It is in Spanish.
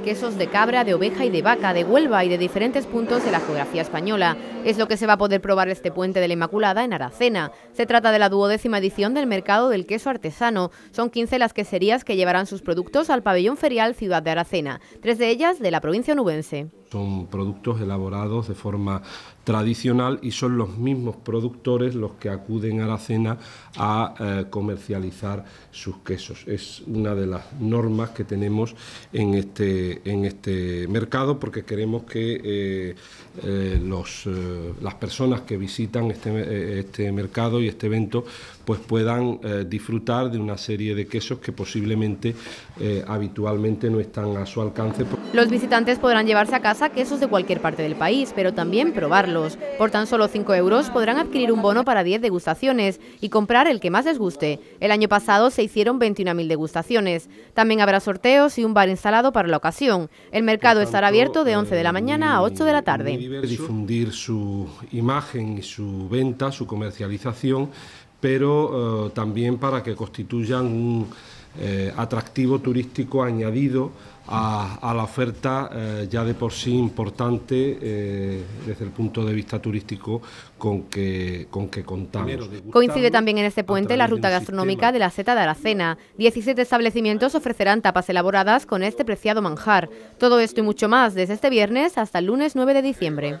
quesos de cabra, de oveja y de vaca, de Huelva y de diferentes puntos de la geografía española. Es lo que se va a poder probar este puente de la Inmaculada en Aracena. Se trata de la duodécima edición del mercado del queso artesano. Son 15 las queserías que llevarán sus productos al pabellón ferial Ciudad de Aracena, tres de ellas de la provincia nubense. Son productos elaborados de forma tradicional y son los mismos productores los que acuden a la cena a eh, comercializar sus quesos. Es una de las normas que tenemos en este, en este mercado porque queremos que eh, eh, los, las personas que visitan este, este, mercado y este evento pues puedan disfrutar de una serie de quesos que posiblemente habitualmente no están a su alcance. Los visitantes podrán llevarse a casa quesos de cualquier parte del país, pero también probarlos. Por tan solo 5 euros podrán adquirir un bono para 10 degustaciones y comprar el que más les guste. El año pasado se hicieron 21.000 degustaciones. También habrá sorteos y un bar instalado para la ocasión. El mercado estará abierto de 11 eh, de la mañana a 8 de la tarde. Difundir su imagen y su venta, su comercialización, pero eh, también para que constituyan un eh, atractivo turístico añadido a, la oferta eh, ya de por sí importante eh, desde el punto de vista turístico con que, con que contamos. Coincide también en este puente la ruta gastronómica de la Seta de Aracena. 17 establecimientos ofrecerán tapas elaboradas con este preciado manjar. Todo esto y mucho más desde este viernes hasta el lunes 9 de diciembre.